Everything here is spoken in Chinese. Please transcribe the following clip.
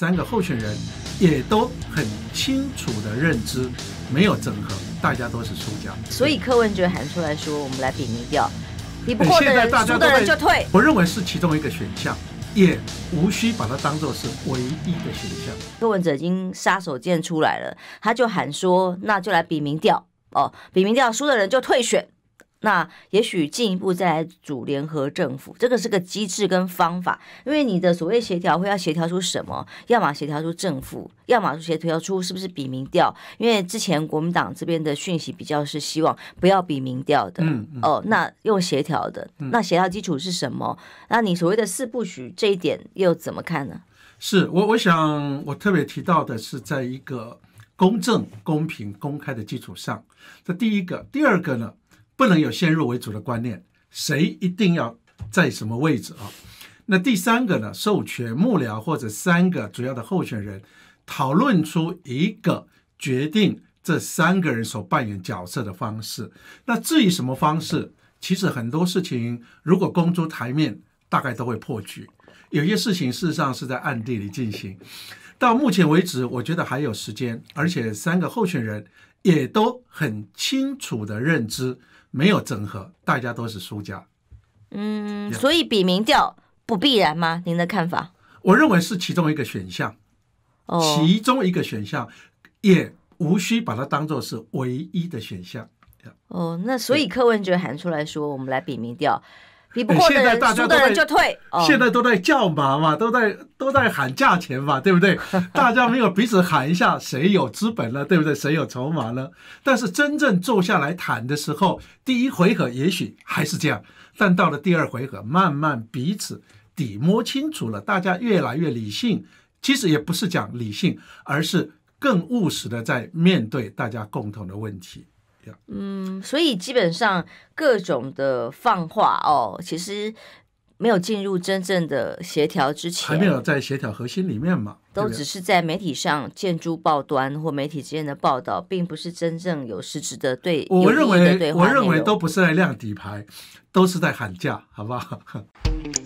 三个候选人也都很清楚的认知，没有整合，大家都是输家。所以柯文哲喊出来说：“我们来比名调，你不过的人，输的人就退。”我认为是其中一个选项，也无需把它当做是唯一的选项。柯文哲已经杀手锏出来了，他就喊说：“那就来比名调哦，比名调输的人就退选。”那也许进一步再来组联合政府，这个是个机制跟方法，因为你的所谓协调会要协调出什么？要么协调出政府，要么就协调出是不是比民调？因为之前国民党这边的讯息比较是希望不要比民调的。嗯。哦，那用协调的，那协调基础是什么？那你所谓的四部曲这一点又怎么看呢？是我我想我特别提到的是，在一个公正、公平、公开的基础上，这第一个，第二个呢？不能有先入为主的观念，谁一定要在什么位置啊？那第三个呢？授权幕僚或者三个主要的候选人讨论出一个决定这三个人所扮演角色的方式。那至于什么方式，其实很多事情如果公诸台面，大概都会破局。有些事情事实上是在暗地里进行。到目前为止，我觉得还有时间，而且三个候选人也都很清楚的认知，没有整合，大家都是输家。嗯，所以比名调不必然吗？您的看法？我认为是其中一个选项，哦，其中一个选项也无需把它当做是唯一的选项。哦，那所以柯文哲喊出来说：“我们来比名调。”比不过现在大家都就退，现在都在叫嘛嘛，都在都在喊价钱嘛，对不对？大家没有彼此喊一下，谁有资本了，对不对？谁有筹码了？但是真正坐下来谈的时候，第一回合也许还是这样，但到了第二回合，慢慢彼此底摸清楚了，大家越来越理性。其实也不是讲理性，而是更务实的在面对大家共同的问题。嗯，所以基本上各种的放话哦，其实没有进入真正的协调之前，还没有在协调核心里面嘛，都只是在媒体上建筑报端或媒体之间的报道，并不是真正有实质的对。我认为，我认为都不是在亮底牌，都是在喊价，好不好？